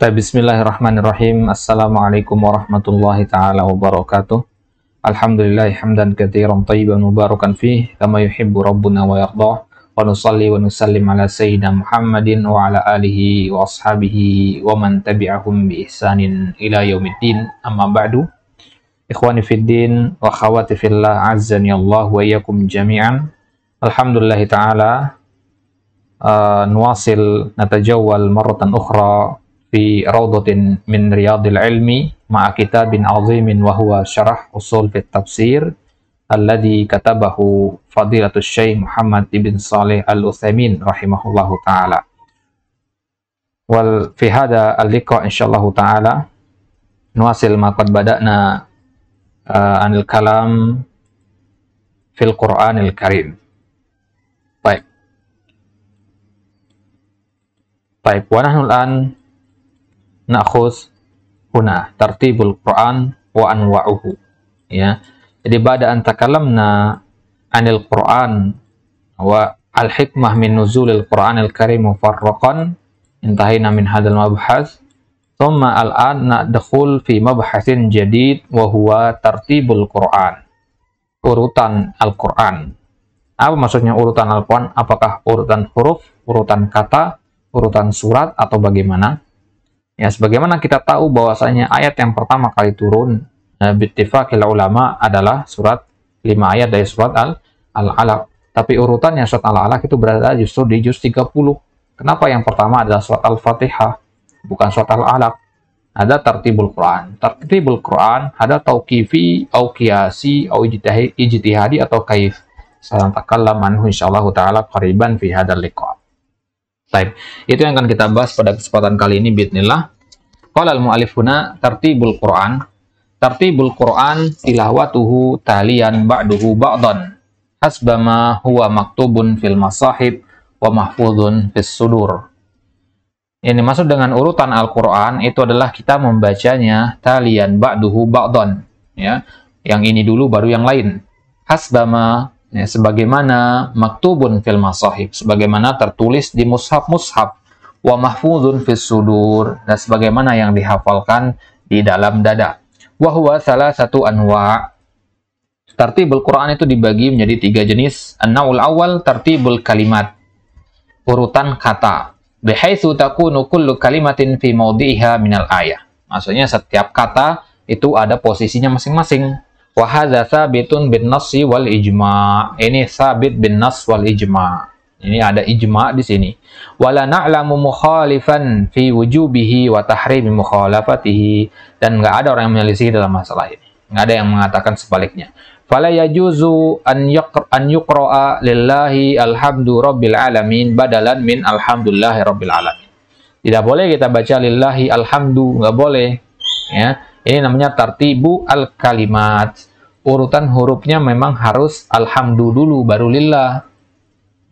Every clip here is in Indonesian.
Baik, bismillahirrahmanirrahim. Assalamualaikum warahmatullahi taala wabarakatuh. Alhamdulillah hamdan katsiran tayyiban mubarakan fih kama yuhibbu rabbuna wa yardah. Wa nusalli wa nusallim ala sayyidina Muhammadin wa ala alihi wa ashabihi wa man tabi'ahum bi ihsanin ila yaumiddin. Amma ba'du. Ikhwani fid din wa khawati fillah azzani Allah wa iyyakum jami'an. Alhamdulillah taala uh, nuwasil natajawwal marratan ukhra في روضة من رياض العلم مع كتاب عظيم وهو شرح أصول في التفسير الذي كتبه فضيلة الشيخ محمد بن صالح الأثيمين رحمه الله تعالى وفي هذا اللقاء إن شاء الله تعالى نواصل ما قد بدأنا آه، عن الكلام في القرآن الكريم طيب طيب ونحن الآن nakhus huna tartibul Quran wa anwa'uhu ya jadi ba'da an takalamna anil Quran wa al hikmah min nuzulil Quranil karim mufarraqan intahina min hadzal mabhas thumma al an nadkhul fi mabhasin jadid wa huwa tartibul Quran urutan Al-Quran apa maksudnya urutan Al-Quran apakah urutan huruf urutan kata urutan surat atau bagaimana Ya, sebagaimana kita tahu bahwasanya ayat yang pertama kali turun uh, bittifaqil ulama adalah surat 5 ayat dari surat Al-Alaq. Tapi urutannya surat Al-Alaq itu berada justru di juz 30. Kenapa yang pertama adalah surat Al-Fatihah, bukan surat Al-Alaq? Ada tertibul Quran. Tertibul Quran ada tauqifi, au qiyasi, au ijtihadi atau kaif. Salam takallam anhu insyaallah taala qariban fi hadal liqa type. Itu yang akan kita bahas pada kesempatan kali ini bismillah. Qala al-mu'allif tertibul tartibul Qur'an. Tartibul Qur'an tilawatuhu talian ba'duhu ba'dan. Hasbama huwa maktubun fil masahib wa mahfudun fis sudur. Yang dimaksud dengan urutan Al-Qur'an itu adalah kita membacanya talian ba'duhu ba'dan, ya. Yang ini dulu baru yang lain. Hasbama ya, sebagaimana maktubun fil masahib sebagaimana tertulis di mushaf-mushaf wa mahfuzun fis sudur dan sebagaimana yang dihafalkan di dalam dada wa huwa salah satu anwa tartibul Quran itu dibagi menjadi tiga jenis an-naul awal tartibul kalimat urutan kata bihaitsu takunu kullu kalimatin fi mawdi'iha minal ayah maksudnya setiap kata itu ada posisinya masing-masing wa sabitun bin nasi wal ijma ini sabit bin nas wal ijma ini ada ijma di sini wala na'lamu mukhalifan fi wujubihi wa tahrimi mukhalafatihi dan enggak ada orang yang menyelisih dalam masalah ini enggak ada yang mengatakan sebaliknya fala yajuzu an yaqra an yuqra'a lillahi alhamdu rabbil alamin badalan min alhamdulillahi rabbil alamin tidak boleh kita baca lillahi alhamdu enggak boleh ya ini namanya tartibu al kalimat urutan hurufnya memang harus alhamdulillah dulu baru lillah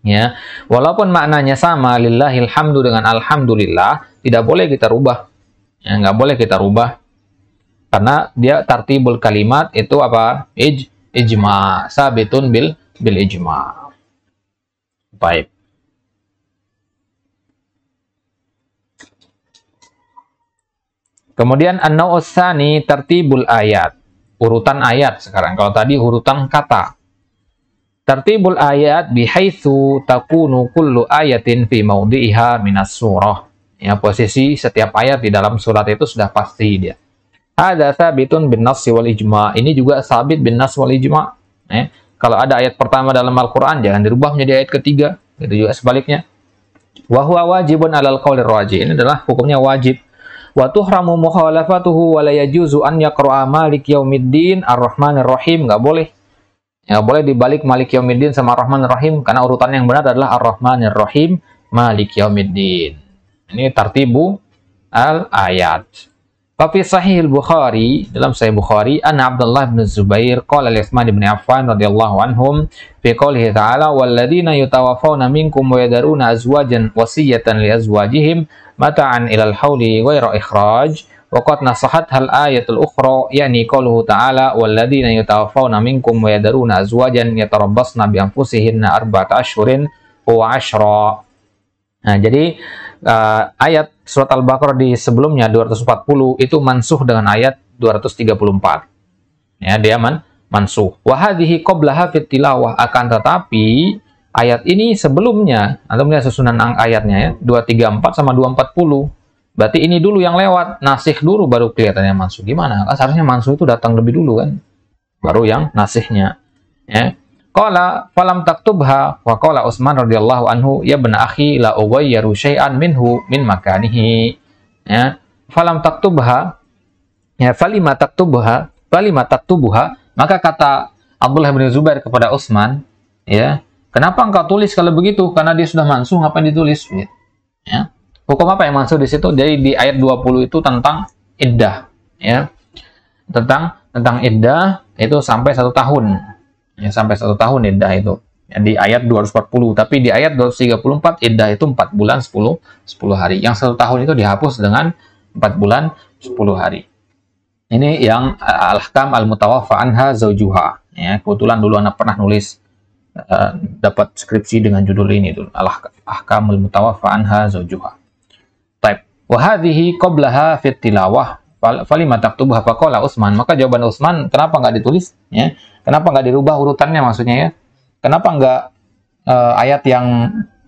ya walaupun maknanya sama lillahilhamdu dengan alhamdulillah tidak boleh kita rubah ya nggak boleh kita rubah karena dia tartibul kalimat itu apa ij ijma sabitun bil bil ijma baik Kemudian an-nau'us tertibul ayat urutan ayat sekarang. Kalau tadi urutan kata. Tertibul ayat bihaitsu takunu kullu ayatin fi maudhi'iha minas surah. Ya, posisi setiap ayat di dalam surat itu sudah pasti dia. Ada sabitun bin nas wal ijma. Ini juga sabit bin nas wal ijma. Ya. Kalau ada ayat pertama dalam Al-Qur'an jangan dirubah menjadi ayat ketiga, gitu juga sebaliknya. Wa huwa wajibun alal qawli Ini adalah hukumnya wajib wa tuhramu mukhalafatuhu wa la yajuzu an yaqra'a Malik Yaumiddin ar ar Rahim nggak boleh enggak ya, boleh dibalik Malik Yaumiddin sama ar ar Rahim karena urutan yang benar adalah ar ar Rahim Malik Yaumiddin ini tartibu al ayat tapi sahih Bukhari dalam sahih Bukhari an Abdullah bin Zubair qala li Utsman bin Affan radhiyallahu anhum fi qoulihi ta'ala walladzina yatawaffawna minkum wa yadaruna azwajan wasiyatan li azwajihim mata'an ilal hawli ghaira ikhraj وقد نصحتها nasahat hal ayatul ukhra تعالى والذين ta'ala منكم yatawaffawna minkum wa yadaruna azwajan yatarabbasna bi ashra Nah, jadi uh, ayat surat Al-Baqarah di sebelumnya 240 itu mansuh dengan ayat 234. Ya, dia man mansuh. Wa hadhihi qablaha akan tetapi ayat ini sebelumnya, Anda melihat susunan ayatnya ya, 234 sama 240. Berarti ini dulu yang lewat, nasih dulu baru kelihatannya mansuh. Gimana? Kan seharusnya mansuh itu datang lebih dulu kan. Baru yang nasihnya. Ya. kala falam taktubha wa kala Utsman radhiyallahu anhu ya bena akhi la ughayyiru syai'an minhu min makanihi. Ya. Falam taktubha ya falima taktubha falima taktubha maka kata Abdullah bin Zubair kepada Utsman ya Kenapa engkau tulis kalau begitu? Karena dia sudah mansuh, yang ditulis? Gitu. Ya. Hukum apa yang mansuh di situ? Jadi di ayat 20 itu tentang iddah, ya. Tentang tentang iddah itu sampai satu tahun. Ya, sampai satu tahun iddah itu. Ya, di ayat 240, tapi di ayat 234 iddah itu 4 bulan 10 10 hari. Yang satu tahun itu dihapus dengan 4 bulan 10 hari. Ini yang al-ahkam al-mutawaffa anha zaujuha. Ya, kebetulan dulu anak pernah nulis Eh, dapat skripsi dengan judul ini tuh Al-Ahkamul mutawaffa Anha zaujuha Type wa hadhihi qablaha fit tilawah falima taktubuha faqala Utsman. Maka jawaban Usman kenapa nggak ditulis ya? Kenapa nggak dirubah urutannya maksudnya ya? Kenapa nggak uh, ayat yang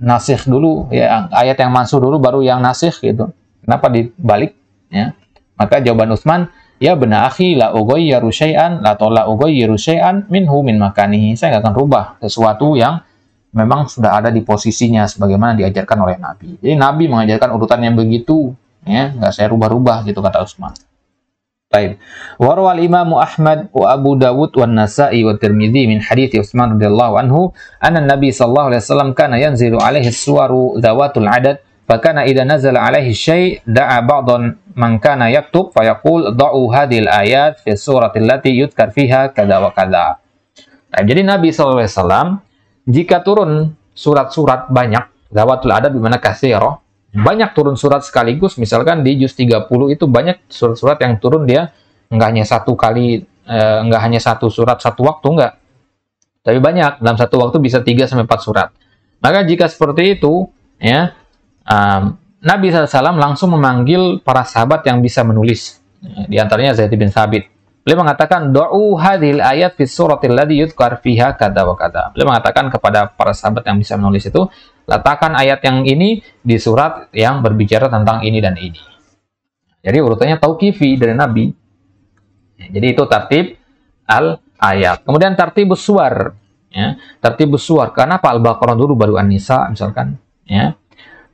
nasikh dulu ya ayat yang mansuh dulu baru yang nasikh gitu. Kenapa dibalik ya? Maka jawaban Usman ya bena akhi la ya syai'an la la ugoyyaru syai'an minhu min makanihi. Saya nggak akan rubah sesuatu yang memang sudah ada di posisinya sebagaimana diajarkan oleh Nabi. Jadi Nabi mengajarkan urutan yang begitu, ya nggak saya rubah-rubah gitu kata Utsman. Baik. Warwal Imam Ahmad wa Abu Dawud wa Nasa'i wa Tirmidzi min hadits Utsman radhiyallahu anhu, anna Nabi sallallahu alaihi wasallam kana yanzilu alaihi suwaru dzawatul adad Fakana idza nazala alaihi syai' da'a ba'dhan man kana yaktub fa yaqul da'u hadhil ayat fi surati allati yudkar fiha kada wa kada. Nah, jadi Nabi SAW jika turun surat-surat banyak, zawatul adab mana katsira, banyak turun surat sekaligus misalkan di juz 30 itu banyak surat-surat yang turun dia enggak hanya satu kali eh, nggak hanya satu surat satu waktu enggak tapi banyak dalam satu waktu bisa 3 sampai 4 surat maka jika seperti itu ya um, Nabi SAW langsung memanggil para sahabat yang bisa menulis. Di antaranya Zaid bin Sabit. Beliau mengatakan, doa hadil ayat fi suratil ladhi yudkar fiha kata wa kata. Beliau mengatakan kepada para sahabat yang bisa menulis itu, letakkan ayat yang ini di surat yang berbicara tentang ini dan ini. Jadi urutannya tauqifi dari Nabi. Jadi itu tertib al-ayat. Kemudian tertib suar. Ya, tertib suar. Kenapa Al-Baqarah dulu baru An-Nisa misalkan. Ya,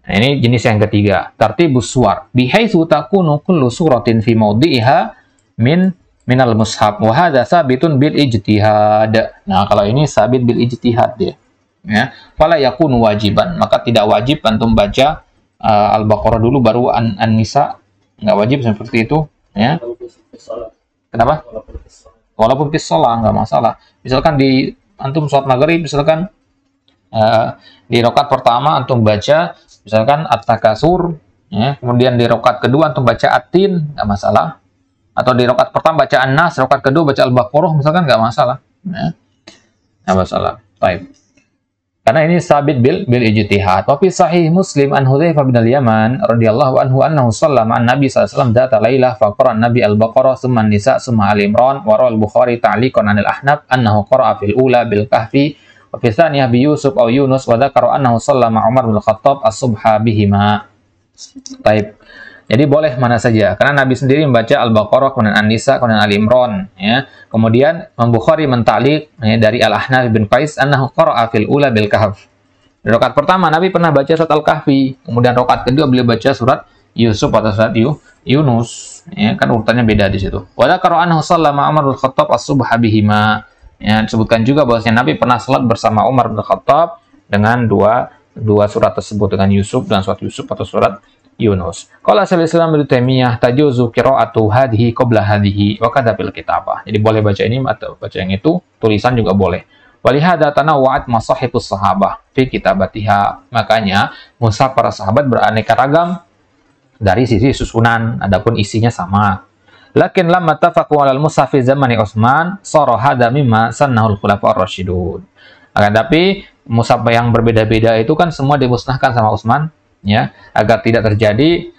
Nah, ini jenis yang ketiga, tartibus suar. haitsu takunu kullu suratin fi mawdi'iha min minal mushaf. Wa hadza sabitun bil ijtihad. Nah, kalau ini sabit bil ijtihad dia. Ya. Fala yakunu wajiban, maka tidak wajib antum baca uh, Al-Baqarah dulu baru An-Nisa. Enggak wajib seperti itu, ya. Kenapa? Walaupun fis sholat nggak masalah. Misalkan di antum sholat maghrib misalkan Eh, di rokat pertama antum baca misalkan at-takasur, ya. kemudian di rokat kedua antum baca atin, nggak masalah. Atau di rokat pertama baca an-nas, rokat kedua baca al-baqarah, misalkan nggak masalah. Ya. Nggak masalah. Baik. Karena ini sabit bil bil ijtihad. Tapi sahih Muslim an Hudzaifah bin al-Yaman radhiyallahu anhu annahu sallama an Nabi sallallahu data lailah Nabi al-Baqarah summa nisa summa al-Imran wa al-Bukhari ta'liqan anil Ahnab annahu qara'a fil ula bil kahfi Wa fi nih bi Yusuf au Yunus wa dzakara annahu Wasallam Umar bin Khattab as-subha bihima. Taib. Jadi boleh mana saja karena Nabi sendiri membaca Al-Baqarah kemudian An-Nisa kemudian Ali Imran ya. Kemudian membukhari mentalik ya, dari Al-Ahnaf bin Qais annahu qara'a fil ula bil Kahf. Rokat pertama Nabi pernah baca surat Al-Kahfi, kemudian rokat kedua beliau baca surat Yusuf atau surat Yunus ya kan urutannya beda di situ. Wa dzakara annahu Wasallam Umar bin Khattab as-subha bihima. Ya, disebutkan juga bahwasanya Nabi pernah salat bersama Umar bin Khattab dengan dua dua surat tersebut dengan Yusuf dan surat Yusuf atau surat Yunus. kalau asal Islam itu temiyah tajuzu qira'atu hadhihi qabla hadhihi wa kadza kita kitabah. Jadi boleh baca ini atau baca yang itu, tulisan juga boleh. Walihada tanawwa'at masahifus sahabah fi kitabatiha. Makanya Musa para sahabat beraneka ragam dari sisi susunan, adapun isinya sama. Lakin lama tafaku alal musafi zamani Utsman soro hada mimma sannahul khulafa'ur rasyidun. Akan tapi mushaf yang berbeda-beda itu kan semua dimusnahkan sama Utsman ya agar tidak terjadi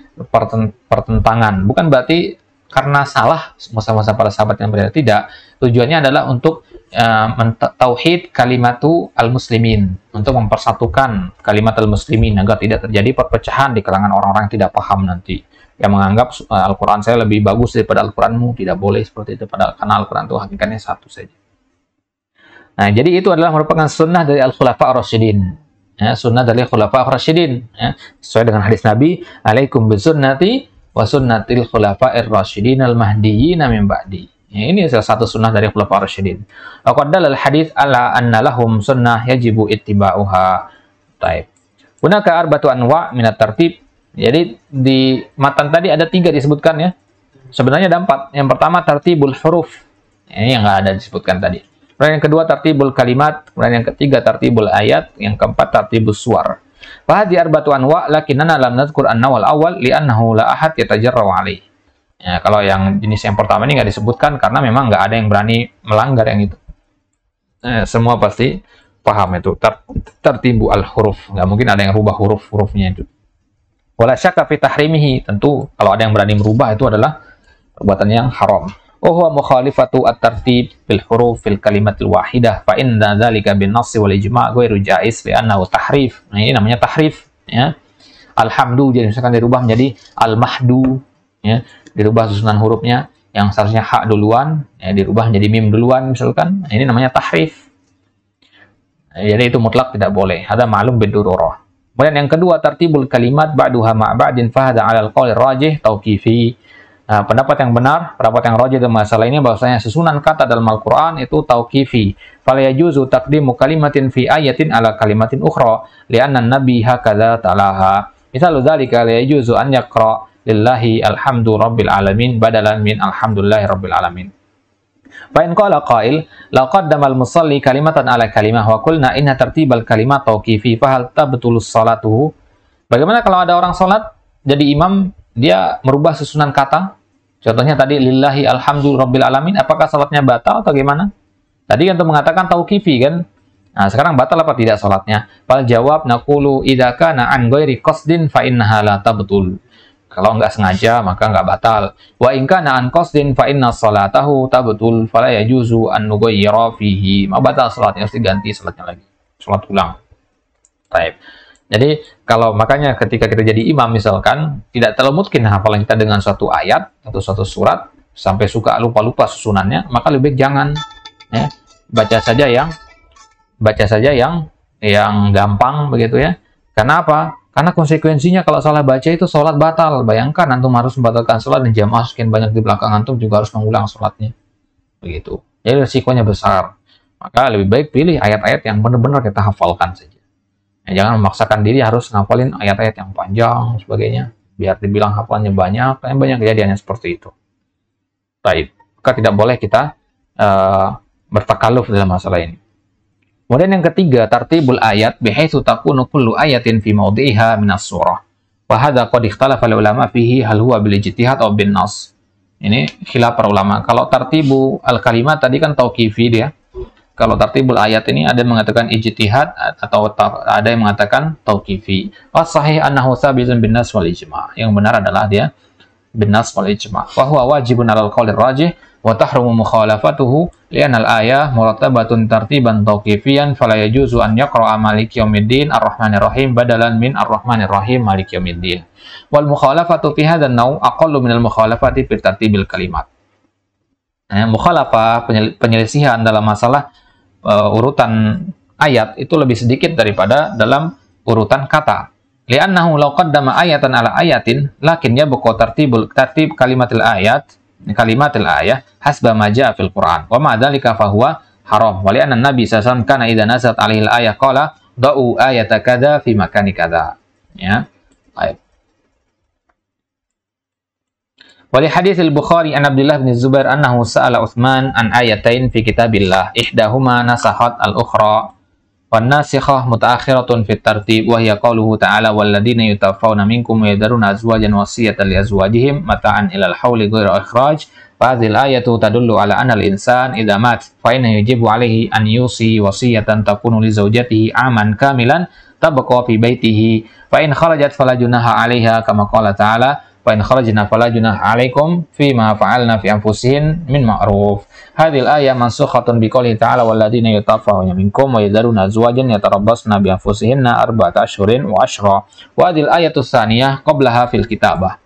pertentangan. Bukan berarti karena salah mushaf-mushaf para sahabat yang berbeda tidak. Tujuannya adalah untuk uh, mentauhid kalimatu al-muslimin untuk mempersatukan kalimat al-muslimin agar tidak terjadi perpecahan di kalangan orang-orang yang tidak paham nanti yang menganggap eh, Al-Quran saya lebih bagus daripada Al-Quranmu tidak boleh seperti itu padahal karena Al-Quran itu hakikatnya satu saja nah jadi itu adalah merupakan sunnah dari Al-Khulafa Rasidin ya, sunnah dari Khulafa Rasidin ya. sesuai dengan hadis Nabi alaikum bisunnati wa sunnatil khulafa ar rashidin al mahdiyina min ba'di ya, ini salah satu sunnah dari Khulafa Rasidin laqad al hadis ala anna lahum sunnah yajibu ittiba'uha taib Gunaka arbatu anwa minat tartib jadi di matan tadi ada tiga disebutkan ya. Sebenarnya ada empat. Yang pertama tartibul huruf. Ini yang nggak ada disebutkan tadi. Kemudian yang kedua tartibul kalimat. Kemudian yang ketiga tartibul ayat. Yang keempat tartibul suar. Fahadi arbatu anwa lakinana lam nadhkur anna wal awal li'annahu la ahad yatajarraw alaih. Ya, kalau yang jenis yang pertama ini nggak disebutkan karena memang nggak ada yang berani melanggar yang itu. Eh, semua pasti paham itu. tertibul al-huruf. Nggak mungkin ada yang rubah huruf-hurufnya itu. Wala syakka fi tahrimihi. Tentu kalau ada yang berani merubah itu adalah perbuatan yang haram. Wa huwa mukhalifatu at-tartib bil huruf fil kalimatil wahidah fa inna dzalika bin nass wal ijma' ghairu jaiz li annahu tahrif. Nah, ini namanya tahrif ya. Alhamdu jadi misalkan dirubah menjadi al-mahdu ya, dirubah susunan hurufnya yang seharusnya hak duluan ya, dirubah menjadi mim duluan misalkan. Nah, ini namanya tahrif. Jadi itu mutlak tidak boleh. Ada malum bidururah. Kemudian yang kedua tertibul kalimat ba'duha ma'ba'din fahada 'alal qauli rajih tauqifi. Nah, pendapat yang benar, pendapat yang rajih dalam masalah ini bahwasanya susunan kata dalam Al-Qur'an itu tauqifi. Fala yajuzu taqdimu kalimatin fi ayatin 'ala kalimatin ukhra li'anna an-nabi hakadha talaha. Misal dzalika la yajuzu an yaqra lillahi alhamdu rabbil alamin badalan min alhamdulillahi rabbil alamin. Fa in qala qail, law qaddama musalli kalimatan ala kalimah wa qulna inna tertibal kalimat tawqifi fa hal tabtulu salatuhu? Bagaimana kalau ada orang salat jadi imam dia merubah susunan kata? Contohnya tadi lillahi alhamdulillah rabbil alamin, apakah salatnya batal atau gimana? Tadi kan mengatakan tawqifi kan? Nah, sekarang batal apa tidak salatnya? Fal jawab naqulu idza kana an ghairi qasdin fa innaha la tabtul. Kalau nggak sengaja maka nggak batal. Wa in kana an qasdin fa inna salatahu tabtul fala yajuzu an nughayyira fihi. Ma batal salatnya harus diganti salatnya lagi. Salat ulang. Taib. Jadi kalau makanya ketika kita jadi imam misalkan tidak terlalu mungkin hafalan kita dengan suatu ayat atau suatu surat sampai suka lupa-lupa susunannya, maka lebih baik jangan ya. Baca saja yang baca saja yang yang gampang begitu ya. Karena apa? Karena konsekuensinya kalau salah baca itu sholat batal. Bayangkan antum harus membatalkan sholat dan jamaah sekian banyak di belakang antum juga harus mengulang sholatnya. Begitu. Jadi resikonya besar. Maka lebih baik pilih ayat-ayat yang benar-benar kita hafalkan saja. Ya, jangan memaksakan diri harus ngapalin ayat-ayat yang panjang sebagainya. Biar dibilang hafalannya banyak, kan banyak kejadiannya seperti itu. Baik. Maka tidak boleh kita uh, eh, bertakaluf dalam masalah ini. Kemudian yang ketiga, tartibul ayat bihaitsu takunu kullu ayatin fi mawdhiha minas surah. Wa hadza qad ikhtalafa ulama fihi hal huwa bil ijtihad aw bin nas. Ini khilaf para ulama. Kalau tartibu al kalimat tadi kan tauqifi dia. Kalau tartibul ayat ini ada yang mengatakan ijtihad atau ada yang mengatakan tauqifi. Wa sahih annahu sabitun bin nas wal ijma. Yang benar adalah dia bin nas wal ijma. Wa huwa wajibun alal qawli rajih wa tahrumu mukhalafatuhu li'anal ayah murattabatun tartiban tawqifiyan fala yajuzu an yaqra'a malik yaumiddin ar-rahmanir rahim badalan min ar-rahmanir rahim malik yaumiddin wal mukhalafatu fi hadzal naw aqallu minal mukhalafati fi tartibil kalimat nah, mukhalafah penyelisihan dalam masalah uh, urutan ayat itu lebih sedikit daripada dalam urutan kata li'annahu law qaddama ayatan ala ayatin lakin yabqa tartibul tartib kalimatil ayat kalimatil ayah hasba maja fil Quran. Wa ma dzalika fahuwa haram. Wa anna Nabi sallallahu alaihi wasallam kana idza nazat alaihi ayah qala da'u ayata kadza fi makani kadza. Ya. Baik. Wali hadis al-Bukhari an Abdullah bin Zubair annahu sa'ala Utsman an ayatain fi kitabillah ihdahuma nasahat al-ukhra والناسخة متأخرة في الترتيب وهي قوله تعالى والذين يتوفون منكم ويذرون أزواجا وصية لأزواجهم متاعا إلى الحول غير إخراج فهذه الآية تدل على أن الإنسان إذا مات فإنه يجب عليه أن يوصي وصية تكون لزوجته عاما كاملا تبقى في بيته فإن خرجت فلا جناح عليها كما قال تعالى fa in kharajna fala junah alaikum fi ma fa'alna fi anfusihin min ma'ruf. Hadhil ayah mansukhatun biqouli ta'ala walladzina yataffahuna minkum wa yadharuna azwajan yatarabbasna bi anfusihinna arba'ata ashhurin wa ashra. Wa hadhil ayatu tsaniyah qablaha fil kitabah.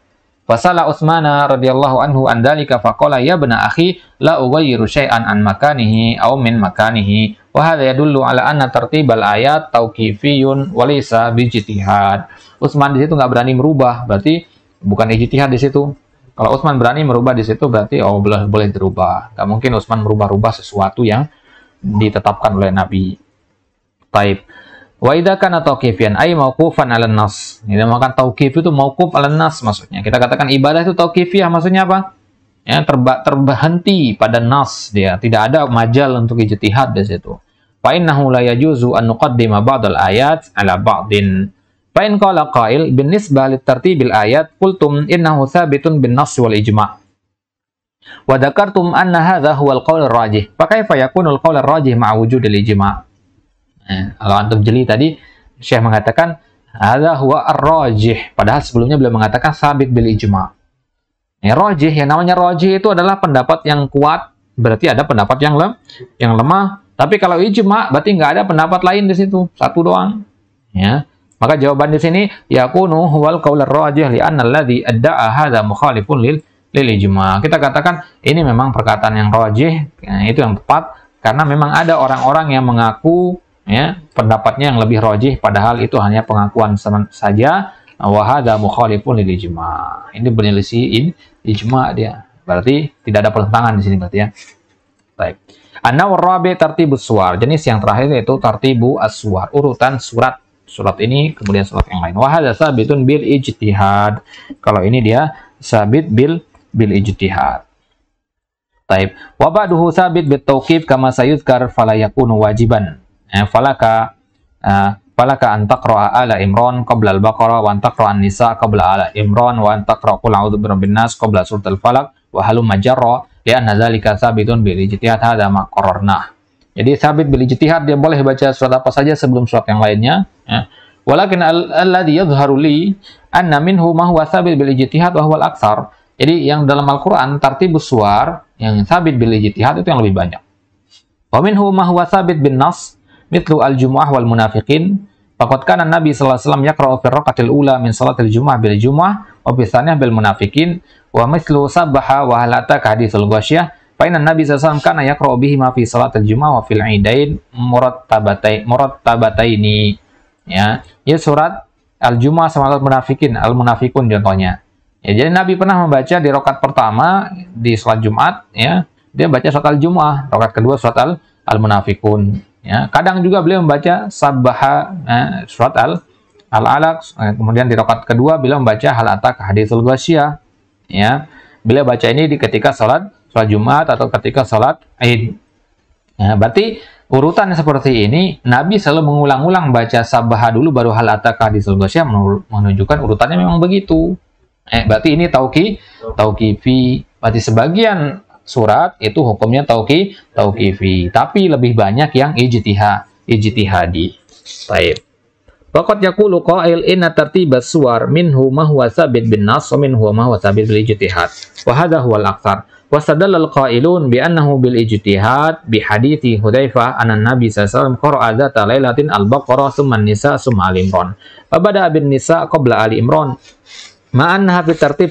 Fasala Utsmana radhiyallahu anhu an dalika faqala ya bna akhi la ughayyiru syai'an an makanihi aw min makanihi wa hadha yadullu ala anna tartibal ayat tauqifiyun wa laysa bijtihad. Utsman di situ nggak berani merubah, berarti bukan ijtihad di situ. Kalau Utsman berani merubah di situ berarti oh boleh boleh dirubah. Gak mungkin Utsman merubah-rubah sesuatu yang ditetapkan oleh Nabi. Taib. Wa idza kana tauqifian ay mauqufan 'ala nas. Ini makan tauqif itu mauquf 'ala nas maksudnya. Kita katakan ibadah itu tauqifiyah maksudnya apa? Ya, terba, terbahenti pada nas dia. Tidak ada majal untuk ijtihad di situ. Fa innahu la yajuzu an nuqaddima ba'dal ayat 'ala ba'din Fa'in qala qail bin nisbah tartibil ayat kultum innahu thabitun bin nas wal ijma' wa dakartum anna haza huwal qaul rajih fa kaifa yakunul qaul rajih ma'a wujudil ijma' eh, kalau antum jeli tadi Syekh mengatakan hadha huwa ar-rajih padahal sebelumnya beliau mengatakan sabit bil ijma' eh, rajih yang namanya rajih itu adalah pendapat yang kuat berarti ada pendapat yang lem yang lemah tapi kalau ijma' berarti nggak ada pendapat lain di situ satu doang ya maka jawaban di sini ya yakunu huwal qaulur rajih li anna alladhi adda'a hadza mukhalifun lil lil ijma. Kita katakan ini memang perkataan yang rajih, ya, itu yang tepat karena memang ada orang-orang yang mengaku ya pendapatnya yang lebih rajih padahal itu hanya pengakuan saja wa hadza mukhalifun lil ijma. Ini bernyelisihin ijma dia. Berarti tidak ada pertentangan di sini berarti ya. Baik. Anna warabi tartibus suar. Jenis yang terakhir yaitu tartibu aswar, urutan surat surat ini kemudian surat yang lain wahada sabitun bil ijtihad kalau ini dia sabit bil bil ijtihad Taib. wabaduhu sabit bil tauqif kama sayuzkar fala wajiban. Eh, falaka eh, falaka an ala Imran qabla al-Baqarah wa an an-Nisa qabla ala Imran wa an taqra'a qul a'udzu birabbin nas qabla al falaq wa halu majarra li'anna dzalika sabitun bil ijtihad hadha ma qararnah. Jadi sabit bil ijtihad dia boleh baca surat apa saja sebelum surat yang lainnya. Ya. Walakin alladhi Dia li anna minhu ma huwa sabit bil ijtihad wa huwa Jadi yang dalam Al-Qur'an tartibus suar yang sabit bil ijtihad itu yang lebih banyak. Wa minhu ma huwa sabit bin nas mitlu al jumah wal munafiqin. Faqad kana Nabi sallallahu alaihi wasallam yaqra'u fi raqatil ula min salatil jum'ah bil jum'ah wa bi bil munafiqin wa mithlu wa halata kadi ghasyah Fa'inna Nabi SAW kana yakra'u bihi ma fi salat al-jum'ah wa fil idain murattabatai ini Ya, ya surat al-jum'ah sama al-munafikin, al-munafikun contohnya. Ya, jadi Nabi pernah membaca di rokat pertama di salat Jumat, ya, dia baca surat al-jum'ah, rokat kedua surat al- al-munafikun. Ya, kadang juga beliau membaca sabah ya, surat al- al-alaq, ya, kemudian di rokat kedua beliau membaca hal atak hadisul ghasyah. Ya, beliau baca ini di ketika salat sholat Jumat atau ketika sholat Id. Nah, berarti urutan seperti ini, Nabi selalu mengulang-ulang baca sabah dulu baru hal ataka di Sulgosia menunjukkan urutannya memang begitu. Eh, berarti ini tauki, tauki fi. Berarti sebagian surat itu hukumnya tauki, tauki fi. Tapi lebih banyak yang ijtihad, ijtihadi. Baik. Waqad yakulu qail inna tartibas suwar minhu ma huwa sabit bin nas wa minhu huwa sabit bil ijtihad. Wa hadha huwal aktsar. وَسَدَلَّ الْقَائِلُونَ بِأَنَّهُ بِالْإِجْتِهَادِ بِحَدِيثِ هُذَيْفَةَ أَنَ النَّبِيَ صلى الله عليه وسلم قَرَأَ ذَاتَ لَيْلَةٍ الْبَقَرَةَ ثُمَّ النِّسَاءَ ثُمَّ آلَ عِمْرَانَ فَبَدَأَ Nisa قَبْلَ Ali عِمْرَانَ مَعَ أَنَّهَا بِتَرْتِيبِ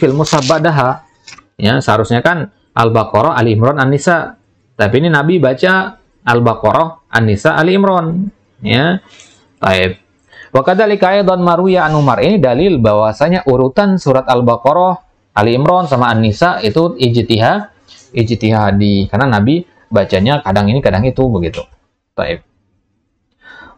ya seharusnya kan Al-Baqarah, Ali Imran, An-Nisa. Tapi ini Nabi baca Al-Baqarah, An-Nisa, Ali Imran. Ya. Taib. Wa kadzalika aidan maruya an Umar. Ini dalil bahwasanya urutan surat Al-Baqarah Ali Imron sama An-Nisa itu ijtihad ijtihadi karena Nabi bacanya kadang ini kadang itu begitu. Taib.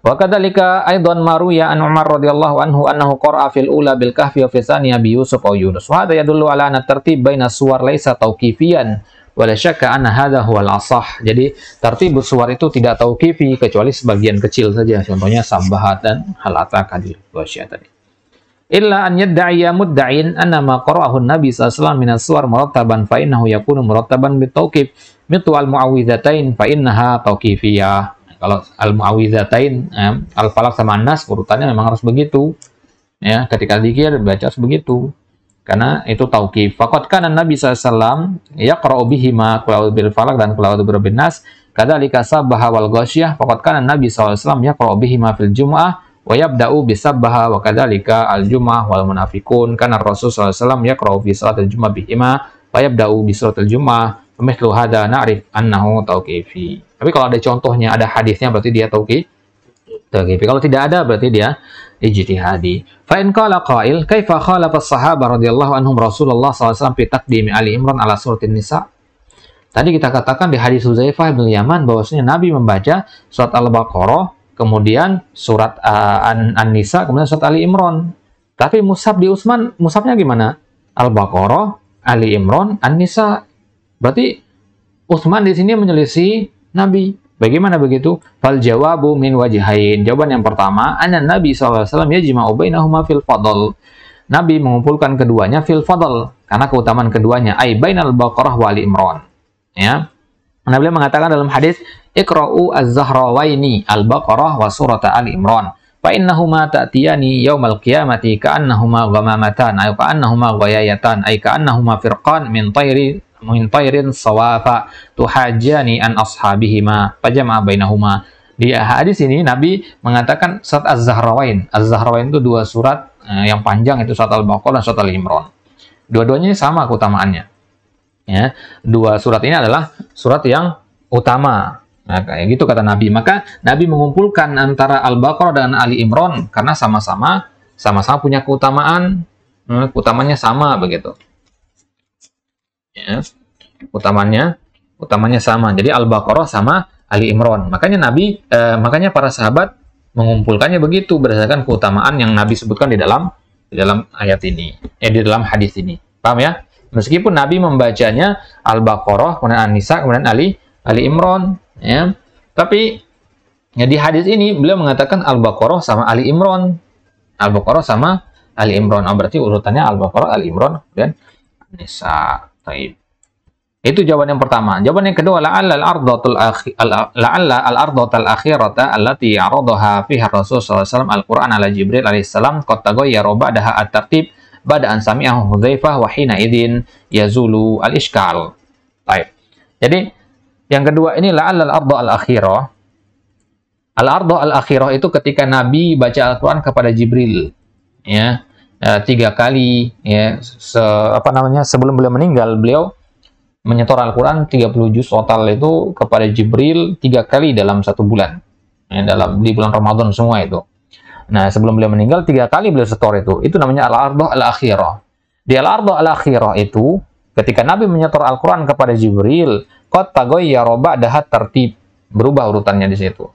Wa kadzalika aidan maruya an Umar radhiyallahu anhu annahu qara'a fil ula bil kahfi wa fis thaniya bi Yusuf au Yunus. Wa hadha yadullu ala anna tartib baina suwar laisa tauqifiyan wa la syakka anna hadha huwa al-asah. Jadi tartib suwar itu tidak tauqifi kecuali sebagian kecil saja contohnya sambahat dan halata kadir wasya tadi illa an yadda'iya mudda'in ma qara'ahu nabi sallallahu alaihi wasallam murattaban fa innahu yakunu murattaban tawqif mitu al muawwidzatain fa innaha tawqifiyah kalau al muawwidzatain eh, al falak sama nas urutannya memang harus begitu ya ketika zikir baca harus begitu karena itu tauqif faqad kana nabi sallallahu yaqra'u bihi ma qula'u bil falak dan qula'u bil nas kadzalika sabaha wal ghasyah faqad kana nabi sallallahu yaqra'u bihi ma fil jum'ah wa yabda'u bisabbaha wa kadzalika al-jum'ah wal munafiqun kana Rasul sallallahu alaihi wasallam yaqra'u fi salatil jum'ah bihima wa yabda'u bi salatil jum'ah mithlu hadza na'rif annahu tauqifi. Tapi kalau ada contohnya, ada hadisnya berarti dia tauqif. Tauqifi. Kalau tidak ada berarti dia ijtihadi. Fa in qala qail kaifa khalafa as-sahabah radhiyallahu anhum Rasulullah sallallahu alaihi wasallam fi taqdimi Ali Imran ala suratin nisa? Tadi kita katakan di hadis Huzaifah bin Yaman bahwasanya Nabi membaca surat Al-Baqarah kemudian surat uh, An-Nisa, kemudian surat Ali Imran. Tapi Musab di Utsman, Musabnya gimana? Al-Baqarah, Ali Imran, An-Nisa. Berarti Utsman di sini menyelisih Nabi. Bagaimana begitu? Fal jawabu min wajihain. Jawaban yang pertama, anna Nabi SAW yajma'u bainahuma fil fadl. Nabi mengumpulkan keduanya fil fadl. Karena keutamaan keduanya. Ay bainal baqarah wali imran. Ya. Nabi beliau mengatakan dalam hadis, "Iqra'u az-Zahrawaini al-Baqarah wa surata al-Imran." Fa innahuma ta'tiyani yaumal qiyamati ka'annahuma ghamamatan ay ka'annahuma ghayayatan ay ka'annahuma firqan min tayri min tayrin sawafa tuhajjani an ashabihima fajama'a bainahuma di hadis ini Nabi mengatakan surat Az-Zahrawain. Az-Zahrawain itu dua surat eh, yang panjang itu surat Al-Baqarah dan surat Al-Imran. Dua-duanya sama keutamaannya. Ya, dua surat ini adalah surat yang utama. Nah, kayak gitu kata Nabi. Maka Nabi mengumpulkan antara Al-Baqarah dan Ali Imron karena sama-sama sama-sama punya keutamaan. Hmm, utamanya sama begitu. Ya. Utamanya utamanya sama. Jadi Al-Baqarah sama Ali Imron. Makanya Nabi eh, makanya para sahabat mengumpulkannya begitu berdasarkan keutamaan yang Nabi sebutkan di dalam di dalam ayat ini, eh di dalam hadis ini. Paham ya? Meskipun Nabi membacanya Al-Baqarah, kemudian An-Nisa, kemudian Ali Ali Imran, ya. Tapi ya di hadis ini beliau mengatakan Al-Baqarah sama Ali Imran. Al-Baqarah sama Ali Imran. Oh, berarti urutannya Al-Baqarah, Ali Imran, dan Nisa. Taib. Itu jawaban yang pertama. Jawaban yang kedua, la'alla al-ardatul la'alla al-ardatul akhirata allati ya'radaha fiha Rasul sallallahu alaihi wasallam al-Qur'an ala Jibril alaihi salam qad taghayyara ba'daha at-tartib ba'da an sami'ahu Hudzaifah wa hina idzin yazulu al-iskal. Baik. Jadi yang kedua ini la'al al-ardu al-akhirah. Al-ardu al-akhirah itu ketika Nabi baca Al-Qur'an kepada Jibril. Ya. ya. tiga kali ya se, apa namanya sebelum beliau meninggal beliau menyetor Al-Quran 30 juz total itu kepada Jibril tiga kali dalam satu bulan ya, dalam di bulan Ramadan semua itu Nah, sebelum beliau meninggal, tiga kali beliau setor itu. Itu namanya Al-Ardoh Al-Akhirah. Di Al-Ardoh Al-Akhirah itu, ketika Nabi menyetor Al-Quran kepada Jibril, Kot tagoy ya roba dahat tertib. Berubah urutannya di situ.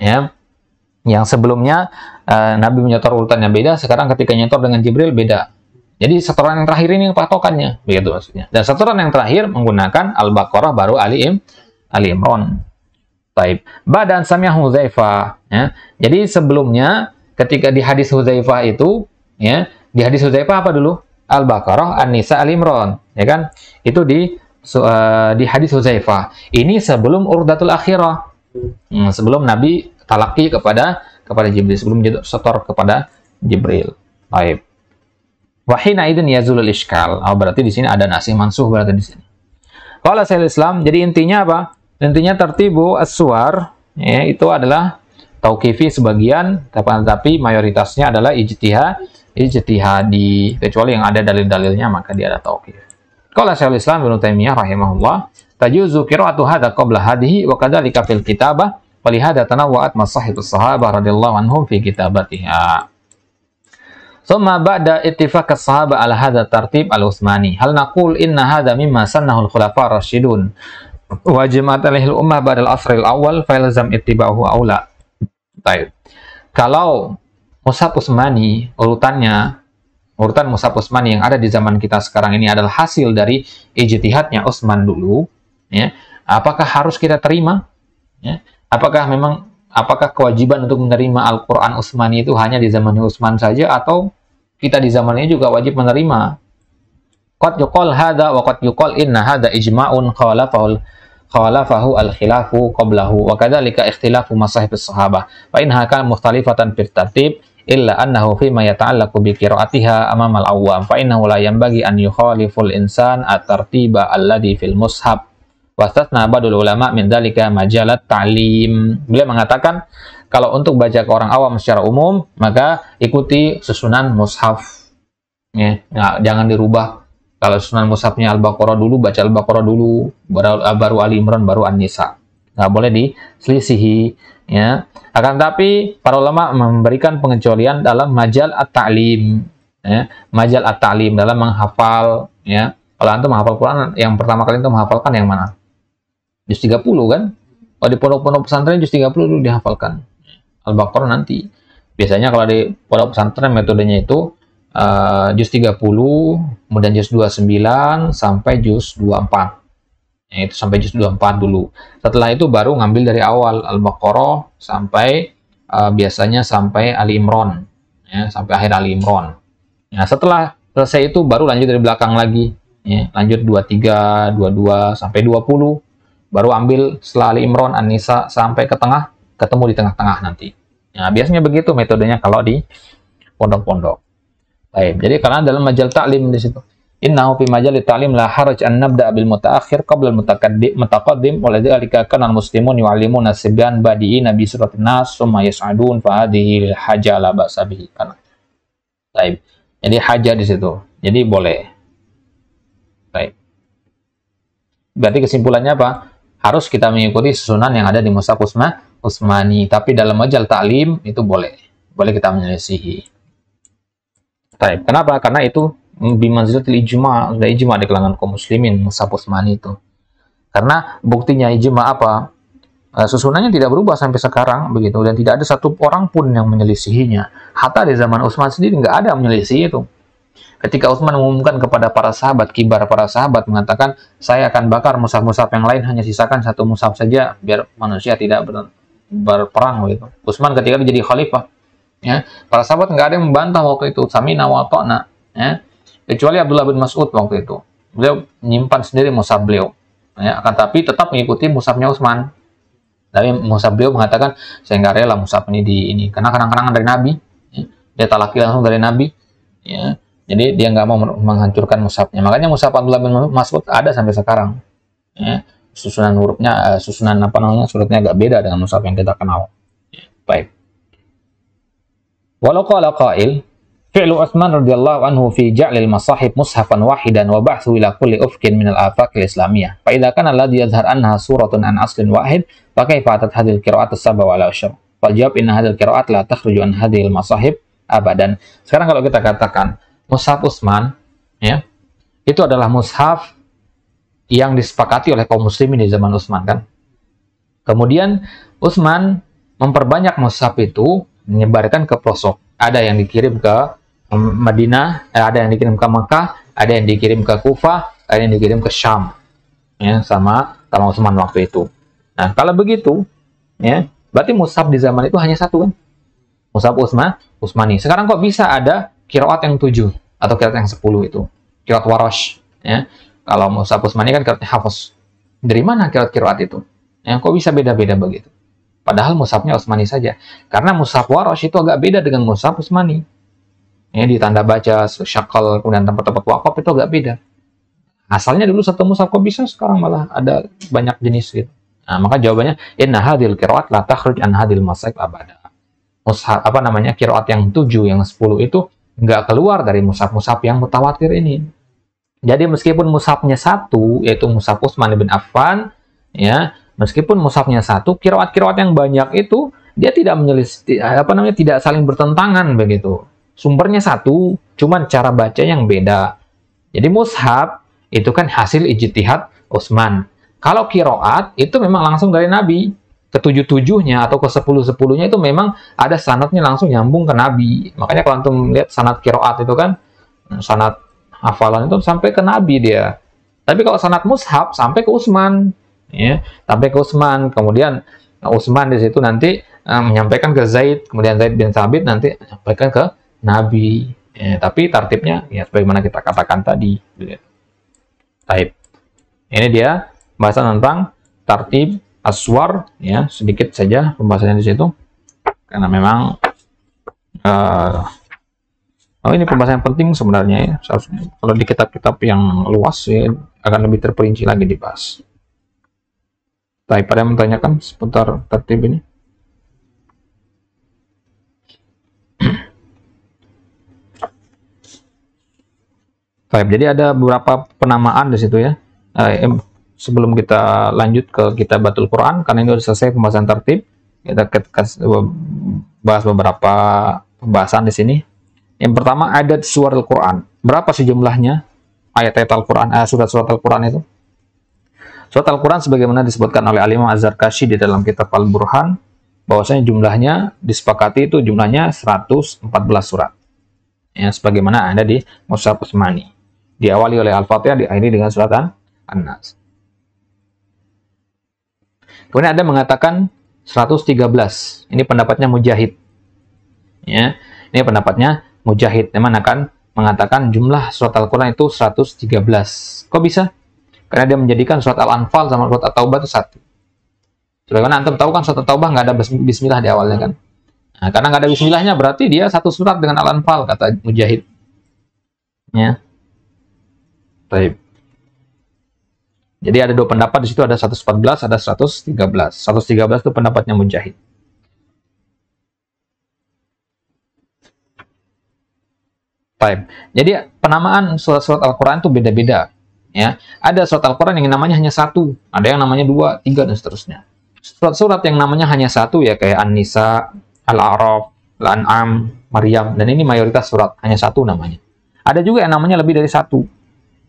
Ya. Yang sebelumnya eh, Nabi menyetor urutannya beda, sekarang ketika nyetor dengan Jibril beda. Jadi setoran yang terakhir ini yang patokannya, begitu maksudnya. Dan setoran yang terakhir menggunakan Al-Baqarah baru Ali, Im, Ali Imran. Taib. Badan samia Hudzaifah. Ya. Jadi sebelumnya ketika di hadis Huzaifah itu ya di hadis Huzaifah apa dulu Al-Baqarah An-Nisa Al-Imran ya kan itu di uh, di hadis Huzaifah ini sebelum urdatul akhirah hmm, sebelum Nabi talaki kepada kepada Jibril sebelum setor kepada Jibril baik wahina itu yazulul iskal oh, berarti di sini ada nasih mansuh berarti di sini kalau saya Islam jadi intinya apa intinya tertibu aswar ya, itu adalah tauqifi sebagian, tapi mayoritasnya adalah ijtihad, ijtihadi. Kecuali yang ada dalil-dalilnya maka dia ada tauqif. Qala syaikhul Islam Ibnu Taimiyah rahimahullah, tajuzu qira'atu hadza qabla hadhihi wa kadzalika fil kitabah walihada tanawwa'at masahibus sahabah radhiyallahu anhum fi kitabatiha. Thumma ba'da ittifaq as-sahaba ala hadha tartib al-Utsmani. Hal naqul inna hadha mimma sannahu al-khulafa ar-rasyidun wa jama'at alaihi al-ummah ba'da al-asr al-awwal fa yalzam ittiba'uhu aula. Kalau Musa Pusmani urutannya urutan Musa Pusmani yang ada di zaman kita sekarang ini adalah hasil dari ijtihadnya Utsman dulu, ya. Apakah harus kita terima? Ya. Apakah memang apakah kewajiban untuk menerima Al-Qur'an Utsmani itu hanya di zaman Utsman saja atau kita di zaman ini juga wajib menerima? Qad yuqal hadha wa qad yuqal inna hadha ijma'un khawalafahul khalafahu al-khilafu qablahu wa kadzalika ikhtilafu masahib as sahabah fa inha kan mukhtalifatan fi tartib illa annahu fi ma yata'allaqu bi qira'atiha amam al awam fa innahu la yanbaghi an yukhaliful insan at-tartiba alladhi fil mushaf wa wastatna badul ulama min dalika majalat ta'lim beliau mengatakan kalau untuk baca ke orang awam secara umum maka ikuti susunan mushaf ya, nah, jangan dirubah kalau sunan musafnya Al-Baqarah dulu, baca Al-Baqarah dulu, baru, baru Ali Imran, baru An-Nisa. Nggak boleh diselisihi. Ya. Akan tapi, para ulama memberikan pengecualian dalam majal at-ta'lim. Ya. Majal at-ta'lim, dalam menghafal. Ya. Kalau antum menghafal Quran, yang pertama kali itu menghafalkan yang mana? Juz 30 kan? Kalau di pondok-pondok pesantren juz 30 dulu dihafalkan. Al-Baqarah nanti. Biasanya kalau di pondok pesantren metodenya itu uh, jus 30, kemudian jus 29 sampai jus 24. Ya, itu sampai jus 24 dulu. Setelah itu baru ngambil dari awal Al-Baqarah sampai uh, biasanya sampai Ali Imran, ya, sampai akhir Ali Imran. Nah, setelah selesai itu baru lanjut dari belakang lagi, ya, lanjut 23, 22 sampai 20. Baru ambil setelah Ali Imran an sampai ke tengah, ketemu di tengah-tengah nanti. Nah, biasanya begitu metodenya kalau di pondok-pondok. Baik. Jadi karena dalam majal taklim di situ. Innahu fi majal ta'lim la haraj an nabda bil mutaakhir qabla al mutaqaddim mutaqaddim wa dhalika kana al muslimun yu'allimu nasiban badi'i nabi surat nas summa yas'adun fa hadhihi al haja la ba'sa bihi kana. Baik. Jadi haja di situ. Jadi boleh. Baik. Berarti kesimpulannya apa? Harus kita mengikuti susunan yang ada di Musa Usma, Usmani, tapi dalam majal taklim itu boleh. Boleh kita menyelisihi. Taib. Kenapa? Karena itu mm, bimanzilatil ijma, sudah ijma di kalangan kaum muslimin sapus mani itu. Karena buktinya ijma apa? Eh, susunannya tidak berubah sampai sekarang begitu dan tidak ada satu orang pun yang menyelisihinya. Hatta di zaman Utsman sendiri nggak ada yang menyelisih itu. Ketika Utsman mengumumkan kepada para sahabat, kibar para sahabat mengatakan, saya akan bakar musaf-musaf yang lain, hanya sisakan satu musaf saja biar manusia tidak ber berperang. Gitu. Utsman ketika menjadi khalifah, Ya, para sahabat nggak ada yang membantah waktu itu. Samina wa nak, Ya. Kecuali Abdullah bin Mas'ud waktu itu. Beliau menyimpan sendiri musab beliau. Ya, akan tapi tetap mengikuti musabnya Utsman. Tapi musab beliau mengatakan, saya nggak rela musab ini di ini. Karena kenang-kenangan dari Nabi. Ya. Dia talaki langsung dari Nabi. Ya. Jadi dia nggak mau menghancurkan musabnya. Makanya musab Abdullah bin Mas'ud ada sampai sekarang. Ya susunan hurufnya eh, susunan apa namanya suratnya agak beda dengan Musab yang kita kenal. Ya. Baik. Walau qala qail, fi'lu Utsman radhiyallahu anhu fi ja'lil masahib mushafan wahidan wa ba'thu ila kulli ufkin min al-afaq al-islamiyah. Fa idza kana alladhi yadhhar anha suratun an aslin wahid, fa fa'atat hadil kiraat al-qira'at saba jawab inna hadil al-qira'at la takhruju an masahib abadan. Sekarang kalau kita katakan mushaf Utsman, ya. Itu adalah mushaf yang disepakati oleh kaum muslimin di zaman Utsman kan. Kemudian Utsman memperbanyak mushaf itu menyebarkan ke pelosok. Ada yang dikirim ke Madinah, eh, ada yang dikirim ke Mekah, ada yang dikirim ke Kufah, ada yang dikirim ke Syam. Ya, sama sama Utsman waktu itu. Nah, kalau begitu, ya, berarti musab di zaman itu hanya satu kan? Musab Utsman, Utsmani. Sekarang kok bisa ada kiraat yang tujuh atau kiraat yang sepuluh itu? Kiraat Warosh, ya. Kalau musab Utsmani kan kiraatnya Hafiz. Dari mana kiraat-kiraat itu? Ya, kok bisa beda-beda begitu? Padahal musafnya Utsmani saja. Karena musaf Warosh itu agak beda dengan musaf Utsmani. Ini ya, di tanda baca, syakal, kemudian tempat-tempat wakaf itu agak beda. Asalnya dulu satu musaf kok bisa, sekarang malah ada banyak jenis gitu. Nah, maka jawabannya, inna hadil kiraat la takhruj an hadil masaik abada. Musaf apa namanya, Kiroat yang tujuh, yang sepuluh itu nggak keluar dari musaf-musaf yang mutawatir ini. Jadi meskipun musafnya satu, yaitu musaf Utsman bin Affan, ya Meskipun musafnya satu, kiroat-kiroat yang banyak itu dia tidak menyelis, apa namanya tidak saling bertentangan begitu. Sumbernya satu, cuman cara baca yang beda. Jadi mushaf itu kan hasil ijtihad Utsman. Kalau kiroat itu memang langsung dari Nabi. Ketujuh-tujuhnya atau ke sepuluh-sepuluhnya itu memang ada sanatnya langsung nyambung ke Nabi. Makanya kalau antum lihat sanat kiroat itu kan, hmm, sanat hafalan itu sampai ke Nabi dia. Tapi kalau sanat mushaf sampai ke Utsman ya sampai ke Utsman kemudian eh, Utsman di situ nanti uh, menyampaikan ke Zaid kemudian Zaid bin Sabit nanti menyampaikan ke Nabi ya, tapi tartibnya ya sebagaimana kita katakan tadi Taib. Gitu ya. ini dia pembahasan tentang tartib aswar ya sedikit saja pembahasannya di situ karena memang uh, Oh, ini pembahasan yang penting sebenarnya ya. kalau di kitab-kitab yang luas ya, akan lebih terperinci lagi dibahas. Tapi pada yang menanyakan seputar tertib ini Baik, jadi ada beberapa penamaan di situ ya. Eh, sebelum kita lanjut ke kita Batul Quran, karena ini sudah selesai pembahasan tertib, kita bahas beberapa pembahasan di sini. Yang pertama, adat suara Al-Quran. Berapa sih jumlahnya? Ayat-ayat Al-Quran, eh, surat-surat Al-Quran itu? Surat Al-Quran sebagaimana disebutkan oleh Alim azhar kashi di dalam kitab Al-Burhan, bahwasanya jumlahnya disepakati itu jumlahnya 114 surat. Ya, sebagaimana ada di Musa Pusmani. Diawali oleh Al-Fatihah, diakhiri dengan surat An-Nas. Kemudian ada mengatakan 113. Ini pendapatnya Mujahid. Ya, ini pendapatnya Mujahid. Yang mana kan mengatakan jumlah surat Al-Quran itu 113. Kok bisa? Karena dia menjadikan surat Al-Anfal sama surat At-Taubah itu satu. kan antum tahu kan surat At-Taubah nggak ada bismillah di awalnya kan. Nah, karena nggak ada bismillahnya berarti dia satu surat dengan Al-Anfal kata Mujahid. Ya. Baik. Jadi ada dua pendapat di situ ada 114 ada 113. 113 itu pendapatnya Mujahid. Baik. Jadi penamaan surat-surat Al-Qur'an itu beda-beda ya ada surat Al-Quran yang namanya hanya satu ada yang namanya dua tiga dan seterusnya surat-surat yang namanya hanya satu ya kayak An-Nisa Al-A'raf Al-An'am Maryam dan ini mayoritas surat hanya satu namanya ada juga yang namanya lebih dari satu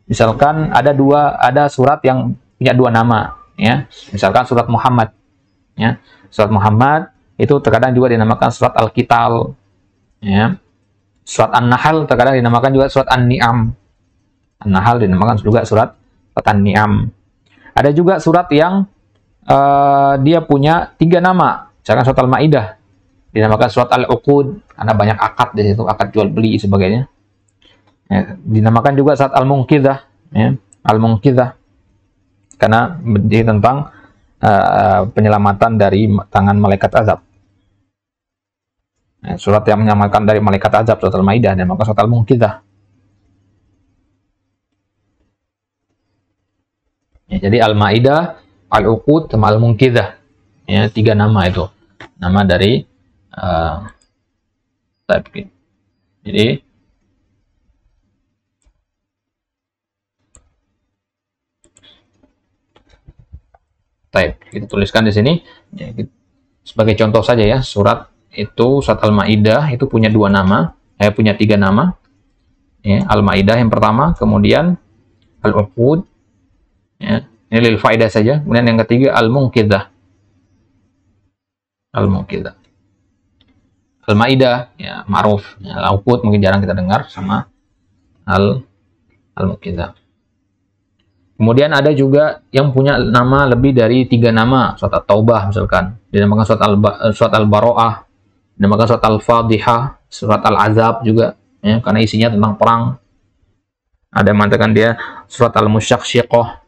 misalkan ada dua ada surat yang punya dua nama ya misalkan surat Muhammad ya surat Muhammad itu terkadang juga dinamakan surat Al-Kital ya surat An-Nahl terkadang dinamakan juga surat An-Ni'am An-Nahl dinamakan juga surat At-Ni'am. Ada juga surat yang uh, dia punya tiga nama. Misalkan surat Al-Maidah dinamakan surat Al-Uqud karena banyak akad di situ, akad jual beli sebagainya. Ya, dinamakan juga surat Al-Munqidah, ya, Al-Munqidah karena berdiri tentang uh, penyelamatan dari tangan malaikat azab. Ya, surat yang menyamakan dari malaikat azab surat Al-Maidah dan maka surat Al-Munqidah. Ya, jadi Al-Ma'idah, Al-Uqud, sama Al-Munkidah. Ya, tiga nama itu. Nama dari uh, type. Jadi type. Kita tuliskan di sini ya, sebagai contoh saja ya surat itu surat Al-Maidah itu punya dua nama, eh punya tiga nama. Ya, Al-Maidah yang pertama, kemudian Al-Uqud, ya ini lil faida saja kemudian yang ketiga al mungkidah al mungkidah al maidah ya ma'ruf ya, al mungkin jarang kita dengar sama al al mungkidah kemudian ada juga yang punya nama lebih dari tiga nama surat at-taubah misalkan dinamakan surat al eh, surat al baroah dinamakan surat al fadihah surat al azab juga ya karena isinya tentang perang ada yang mengatakan dia surat al musyaksyiqah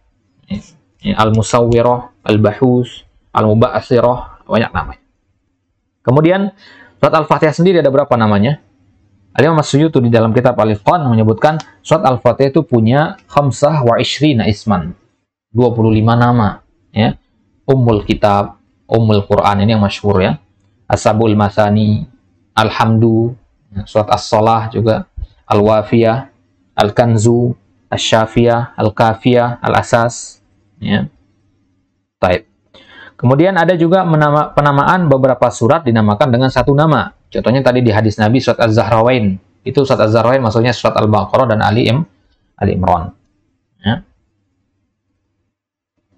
Ya, Al-Musawwirah, Al-Bahus, Al-Muba'asirah, banyak namanya. Kemudian surat Al-Fatihah sendiri ada berapa namanya? Alimah Mas Suyuti di dalam kitab al menyebutkan surat Al-Fatihah itu punya khamsah wa ishrina isman. 25 nama. Ya. Ummul Kitab, Ummul Quran ini yang masyhur ya. Asabul Masani, Alhamdu, ya, surat As-Salah juga, Al-Wafiyah, Al-Kanzu, Al-Syafiyah, Al-Kafiyah, Al-Asas, ya. Type. Kemudian ada juga menama, penamaan beberapa surat dinamakan dengan satu nama. Contohnya tadi di hadis Nabi surat Az-Zahrawain. Itu surat Az-Zahrawain maksudnya surat Al-Baqarah dan Ali, Im, Ali Imran. Ya.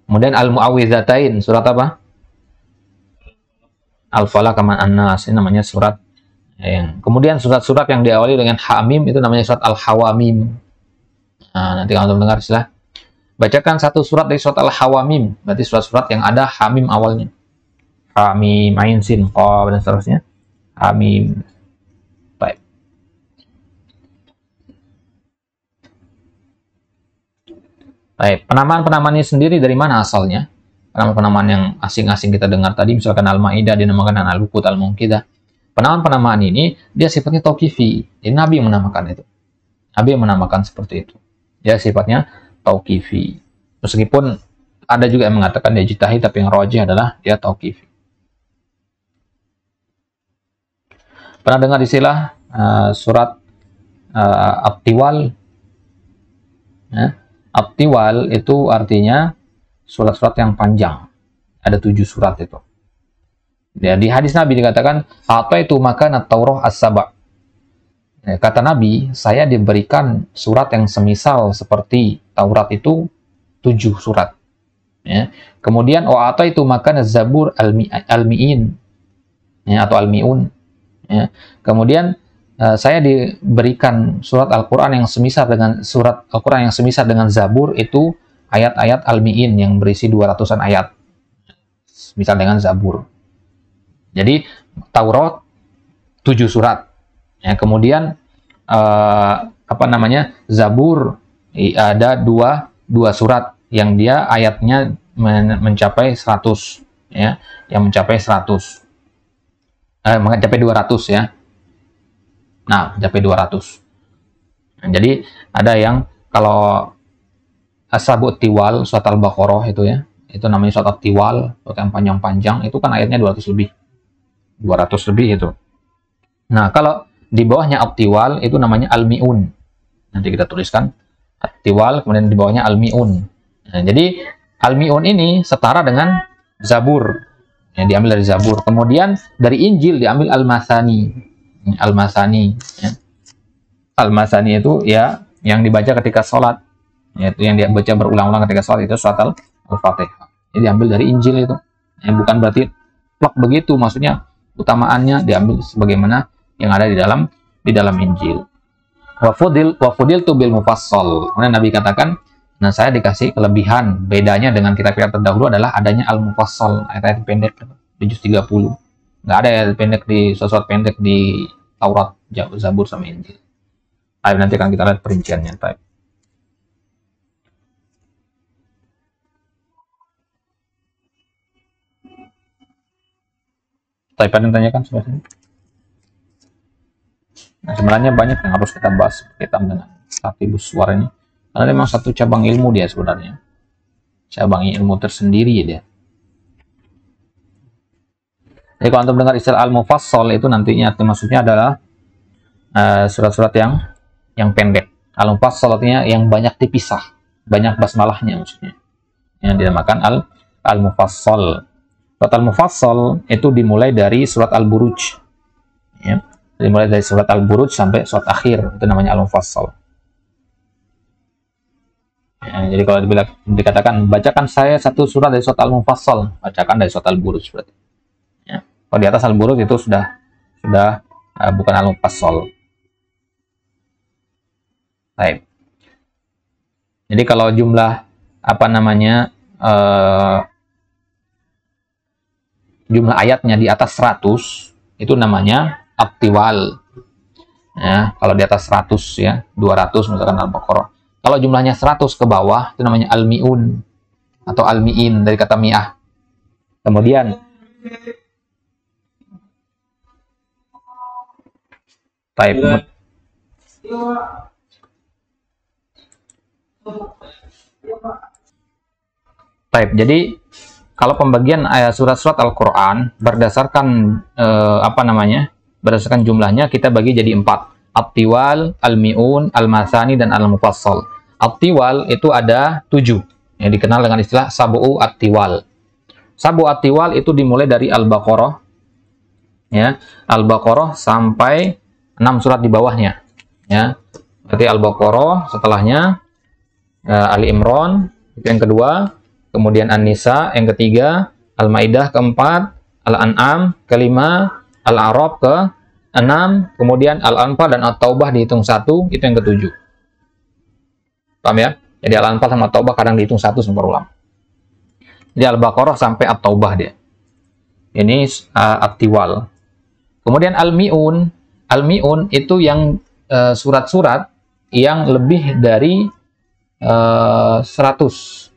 Kemudian al Muawizatain surat apa? Al-Falaq man An-Nas ini namanya surat yang kemudian surat-surat yang diawali dengan hamim itu namanya surat Al-Hawamim. Nah, nanti kalau teman dengar silah Bacakan satu surat dari surat Al-Hawamim, berarti surat-surat yang ada hamim awalnya. Hamim, Ain, Sin, Qaf, dan seterusnya. Hamim. Baik. Baik, penamaan-penamaannya sendiri dari mana asalnya? Penamaan-penamaan yang asing-asing kita dengar tadi, misalkan Al-Ma'idah dinamakan al lukut Al-Mungkidah. Penamaan-penamaan ini, dia sifatnya tauqifi. Ini Nabi yang menamakan itu. Nabi yang menamakan seperti itu. Dia sifatnya tauqifi. Meskipun ada juga yang mengatakan dia jitahi, tapi yang roji adalah dia tauqifi. Pernah dengar istilah uh, surat uh, Abtiwal? Ya. Abtiwal itu artinya surat-surat yang panjang. Ada tujuh surat itu. Ya, di hadis Nabi dikatakan, apa itu makan atau roh as-sabak Eh, kata Nabi, saya diberikan surat yang semisal seperti Taurat itu tujuh surat. Ya. Kemudian atau itu makan Zabur al ya, atau al Ya. Kemudian uh, saya diberikan surat Al-Quran yang semisal dengan surat Al-Quran yang semisal dengan Zabur itu ayat-ayat al-Mi'in yang berisi dua ratusan ayat. Misal dengan Zabur. Jadi Taurat tujuh surat Ya, kemudian uh, apa namanya? Zabur ada dua dua surat yang dia ayatnya men mencapai 100 ya, yang mencapai 100. Eh, mencapai 200 ya. Nah, mencapai 200. Nah, jadi ada yang kalau Asabut Tiwal, surat Al-Baqarah itu ya, itu namanya surat tiwal yang panjang-panjang itu kan ayatnya 200 lebih 200 lebih itu nah kalau di bawahnya aktiwal itu namanya almiun. Nanti kita tuliskan aktiwal kemudian di bawahnya almiun. Nah, jadi almiun ini setara dengan Zabur. Ya, diambil dari Zabur. Kemudian dari Injil diambil almasani almasani ya. almasani itu ya yang dibaca ketika sholat yaitu yang dibaca berulang-ulang ketika sholat itu surat Al-Fatihah. Ini diambil dari Injil itu. Ya, bukan berarti plak begitu maksudnya utamaannya diambil sebagaimana yang ada di dalam di dalam Injil. fudil Wafudil fudil tu bil mufassal. Kemudian Nabi katakan, nah saya dikasih kelebihan. Bedanya dengan kitab-kitab terdahulu adalah adanya al mufassal ayat-ayat pendek di juz 30. Nggak ada ayat pendek di surat pendek di Taurat, Zabur sama Injil. Ayo nanti akan kita lihat perinciannya. Tapi Tapi pada tanyakan sebenarnya. Nah, sebenarnya banyak yang harus kita bahas kita dengan statibus suara ini. Karena memang satu cabang ilmu dia sebenarnya. Cabang ilmu tersendiri dia. Jadi kalau untuk mendengar istilah al-mufassal itu nantinya itu maksudnya adalah eh, surat-surat uh, yang yang pendek. Al-mufassal artinya yang banyak dipisah, banyak basmalahnya maksudnya. Yang dinamakan al al-mufassal. Surat al-mufassal itu dimulai dari surat al-buruj. Ya mulai dari surat Al-Buruj sampai surat akhir itu namanya Al-Mufassal ya, jadi kalau dibilang, dikatakan bacakan saya satu surat dari surat Al-Mufassal bacakan dari surat Al-Buruj berarti ya. kalau di atas Al-Buruj itu sudah sudah uh, bukan Al-Mufassal Baik. Jadi kalau jumlah apa namanya uh, jumlah ayatnya di atas 100 itu namanya aktual ya kalau di atas 100 ya 200 misalkan al-baqarah kalau jumlahnya 100 ke bawah itu namanya almiun atau almiin dari kata mi'ah kemudian type type jadi kalau pembagian ayat eh, surat-surat Al-Quran berdasarkan eh, apa namanya berdasarkan jumlahnya kita bagi jadi empat Abtiwal, Al-Mi'un, dan Al-Mufassal Abtiwal itu ada tujuh yang dikenal dengan istilah Sabu'u Abtiwal Sabu Abtiwal itu dimulai dari Al-Baqarah ya Al-Baqarah sampai enam surat di bawahnya ya berarti Al-Baqarah setelahnya uh, Ali Imran itu yang kedua kemudian An-Nisa yang ketiga Al-Maidah keempat Al-An'am kelima Al-Arab ke 6, kemudian Al-Anfal dan At-Taubah dihitung satu, itu yang ketujuh. Paham ya? Jadi Al-Anfal sama At-Taubah kadang dihitung satu sama ulang. Jadi Al-Baqarah sampai At-Taubah dia. Ini uh, At-Tiwal. Kemudian Al-Mi'un. Al-Mi'un itu yang uh, surat-surat uh, yang lebih dari uh, 100.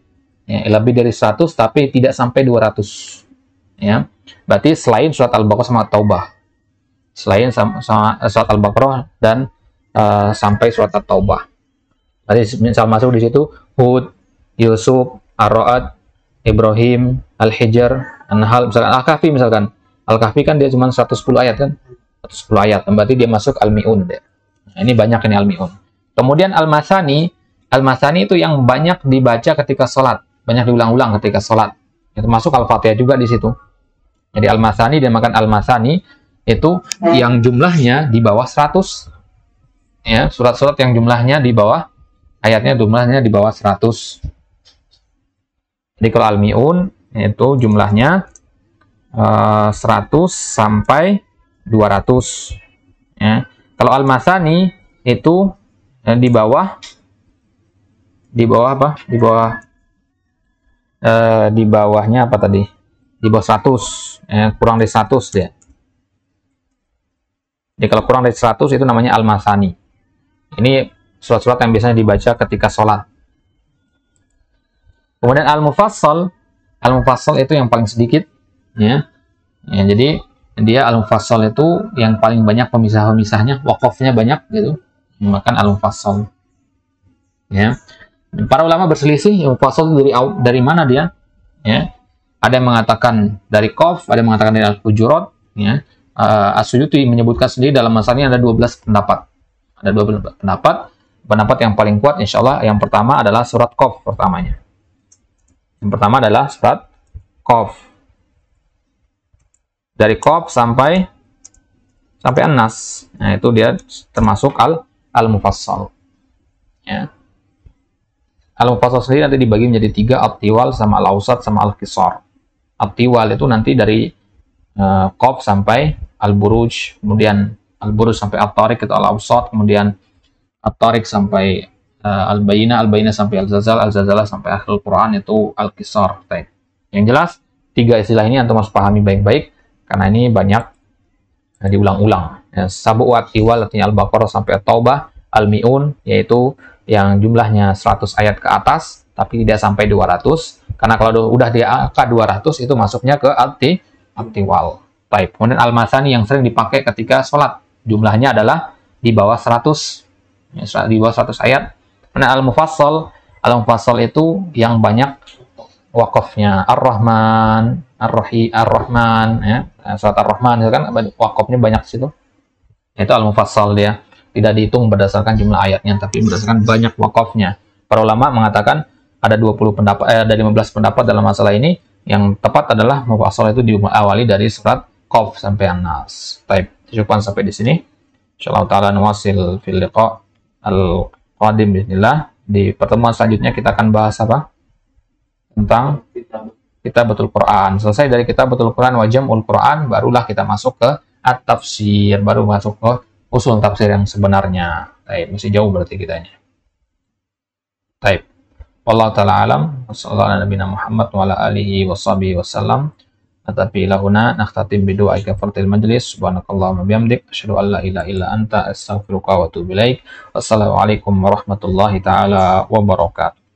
Ya, lebih dari 100 tapi tidak sampai 200. Ya. Berarti selain surat Al-Baqarah sama Taubah. Selain sama, sama eh, surat Al-Baqarah dan uh, sampai surat taubah Berarti misal masuk di situ Hud, Yusuf, Ar-Ra'ad, Ibrahim, Al-Hijr, An-Nahl, misalkan Al-Kahfi misalkan. Al-Kahfi kan dia cuma 110 ayat kan? 110 ayat. Berarti dia masuk Al-Mi'un. Nah, ini banyak ini Al-Mi'un. Kemudian Al-Masani, Al-Masani itu yang banyak dibaca ketika sholat. Banyak diulang-ulang ketika sholat. termasuk Al-Fatihah juga di situ. Jadi almasani dan makan almasani itu yang jumlahnya di bawah 100 ya, surat-surat yang jumlahnya di bawah ayatnya jumlahnya di bawah 100. Jadi kalau almiun itu jumlahnya uh, eh, 100 sampai 200 ya. Kalau almasani itu ya, di bawah di bawah apa? Di bawah uh, di bawahnya apa tadi? di bawah 100 eh, ya, kurang dari 100 dia jadi kalau kurang dari 100 itu namanya almasani ini surat-surat yang biasanya dibaca ketika sholat kemudian al-mufassal al-mufassal itu yang paling sedikit ya, ya jadi dia al-mufassal itu yang paling banyak pemisah-pemisahnya wakofnya banyak gitu makan al-mufassal ya para ulama berselisih mufassal dari dari mana dia ya ada yang mengatakan dari Kof, ada yang mengatakan dari Al-Hujurat. Ya. Uh, menyebutkan sendiri dalam ini ada 12 pendapat. Ada 12 pendapat. Pendapat yang paling kuat insya Allah yang pertama adalah surat Kof pertamanya. Yang pertama adalah surat Kof. Dari Kof sampai sampai Anas. An nah, itu dia termasuk al al-mufassal. Ya. Al-Mufassal sendiri nanti dibagi menjadi tiga, Al-Tiwal sama Al-Ausat sama Al-Kisar. Abtiwal itu nanti dari uh, sampai Al-Buruj, kemudian Al-Buruj sampai At-Tariq Al-Awsat, kemudian at sampai uh, eh, Al-Bayina, Al-Bayina sampai Al-Zazal, al zazal sampai Akhir Quran itu Al-Qisar. Yang jelas, tiga istilah ini antum harus pahami baik-baik, karena ini banyak nah, diulang-ulang. Ya, Sabu Atiwal artinya Al-Baqarah sampai At-Taubah, Al-Mi'un, yaitu yang jumlahnya 100 ayat ke atas, tapi tidak sampai 200, karena kalau udah di angka 200 itu masuknya ke alti aktiwal. Baik, kemudian almasani yang sering dipakai ketika sholat. Jumlahnya adalah di bawah 100, ya, di bawah 100 ayat. Kemudian al-mufassal, al-mufassal itu yang banyak wakofnya Ar-Rahman, Ar-Rahi, Ar-Rahman, ya. Surat Ar-Rahman, itu kan wakofnya banyak situ. Itu al-mufassal dia. Tidak dihitung berdasarkan jumlah ayatnya, tapi berdasarkan banyak wakofnya. Para ulama mengatakan ada 20 pendapat eh, ada 15 pendapat dalam masalah ini yang tepat adalah mufassal itu diawali dari surat Qaf sampai An-Nas. Baik, cukupan sampai di sini. Insyaallah taala nuwasil fil liqa al qadim bismillah. Di pertemuan selanjutnya kita akan bahas apa? Tentang kita betul Quran. Selesai dari kita betul Quran wajam ul Quran barulah kita masuk ke at-tafsir, baru masuk ke usul tafsir yang sebenarnya. Baik, masih jauh berarti kitanya. Baik. Wallahu taala alam. Sallallahu ala nabiyina Muhammad wa ala alihi washabihi wasallam. Atapi lahuna nakhtatim bi du'a kafaratil majlis. Subhanakallahumma bihamdik asyhadu an la ilaha illa anta astaghfiruka wa atubu ilaik. Wassalamualaikum warahmatullahi taala wabarakatuh.